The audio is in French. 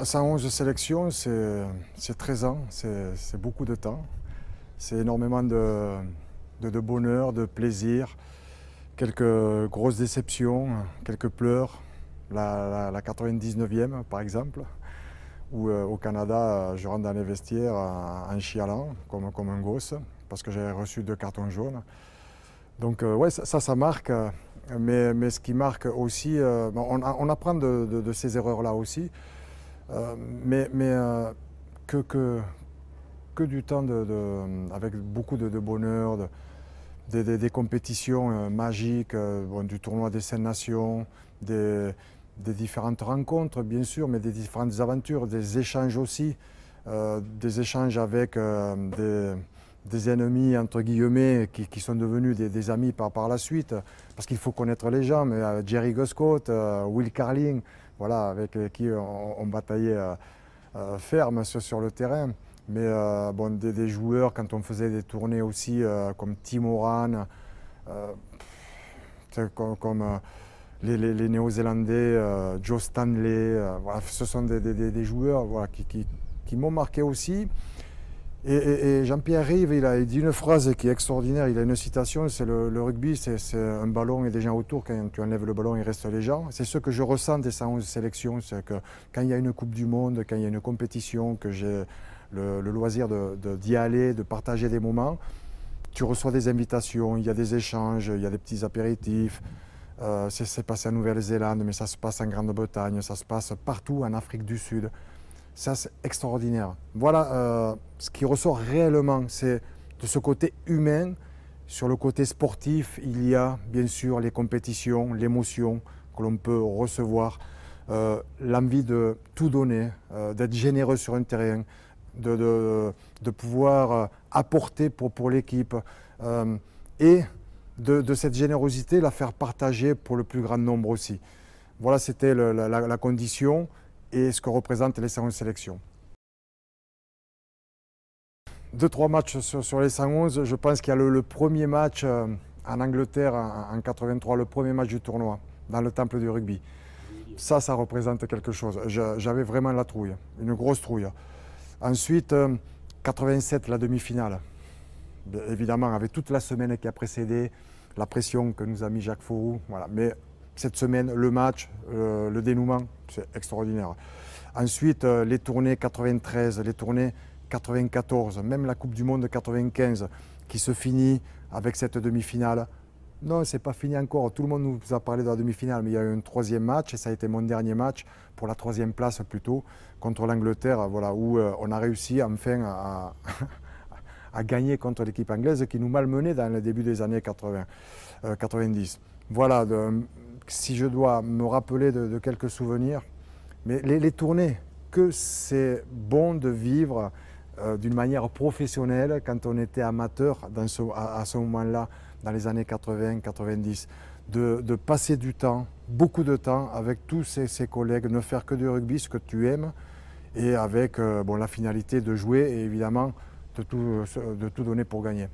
111 sélections, c'est 13 ans, c'est beaucoup de temps. C'est énormément de, bonheur, de plaisir, quelques grosses déceptions, quelques pleurs. La, 99e, par exemple, où euh, au Canada, je rentre dans les vestiaires en, chialant, comme, un gosse, parce que j'avais reçu deux cartons jaunes. Donc, euh, ouais, ça, ça, marque. Mais, ce qui marque aussi, euh, on, apprend de ces erreurs-là aussi. Euh, mais euh, que, du temps avec beaucoup de, bonheur, des, compétitions euh, magiques, du tournoi des Cinq Nations, des, différentes rencontres bien sûr, mais des différentes aventures, des échanges aussi, des échanges avec des ennemis, entre guillemets, qui, sont devenus des, amis par, la suite, parce qu'il faut connaître les gens, mais Jerry Goscott, Will Carling, voilà, avec euh, qui euh, on, bataillait euh, ferme sur, le terrain. Mais bon, des, joueurs, quand on faisait des tournées aussi, comme Tim comme, comme les, Néo-Zélandais, Joe Stanley, ce sont des, joueurs qui m'ont marqué aussi. Et, Jean-Pierre Rive, il a dit une phrase qui est extraordinaire, il a une citation, c'est le, rugby, c'est un ballon et des gens autour, quand tu enlèves le ballon, il reste les gens. C'est ce que je ressens des 111 sélections, c'est que quand il y a une Coupe du Monde, quand il y a une compétition, que j'ai le, loisir d'y aller, de partager des moments, tu reçois des invitations, il y a des échanges, il y a des petits apéritifs. Euh, c'est passé en Nouvelle-Zélande, mais ça se passe en Grande-Bretagne, ça se passe partout en Afrique du Sud. Ça, c'est extraordinaire. Voilà euh, ce qui ressort réellement, c'est de ce côté humain. Sur le côté sportif, il y a bien sûr les compétitions, l'émotion que l'on peut recevoir, euh, l'envie de tout donner, euh, d'être généreux sur un terrain, de, de, pouvoir apporter pour, pour l'équipe et de, cette générosité la faire partager pour le plus grand nombre aussi. Voilà, c'était la condition et ce que représentent les 111 sélections. Deux, trois matchs sur, les 111. Je pense qu'il y a le, premier match euh, en Angleterre en, 83, le premier match du tournoi dans le temple du rugby. Ça, ça représente quelque chose. J'avais vraiment la trouille, une grosse trouille. Ensuite, 87, euh, la demi-finale. Évidemment, avec toute la semaine qui a précédé, la pression que nous a mis Jacques Fourou. Mais cette semaine, le match, euh, le dénouement, c'est extraordinaire. Ensuite, euh, les tournées 93, les tournées 94, même la Coupe du Monde 95 qui se finit avec cette demi-finale. Non, c'est pas fini encore. Tout le monde nous a parlé de la demi-finale, mais il y a eu un troisième match et ça a été mon dernier match pour la troisième place plutôt contre l'Angleterre, voilà, où euh, on a réussi enfin à, gagner contre l'équipe anglaise qui nous malmenait dans le début des années 80, 90. Voilà, de, si je dois me rappeler de, quelques souvenirs, mais les, tournées, que c'est bon de vivre euh, d'une manière professionnelle quand on était amateur à, ce moment-là, dans les années 80-90, de, passer du temps, beaucoup de temps avec tous ses, collègues, ne faire que du rugby, ce que tu aimes, et avec euh, la finalité de jouer et évidemment de tout donner pour gagner.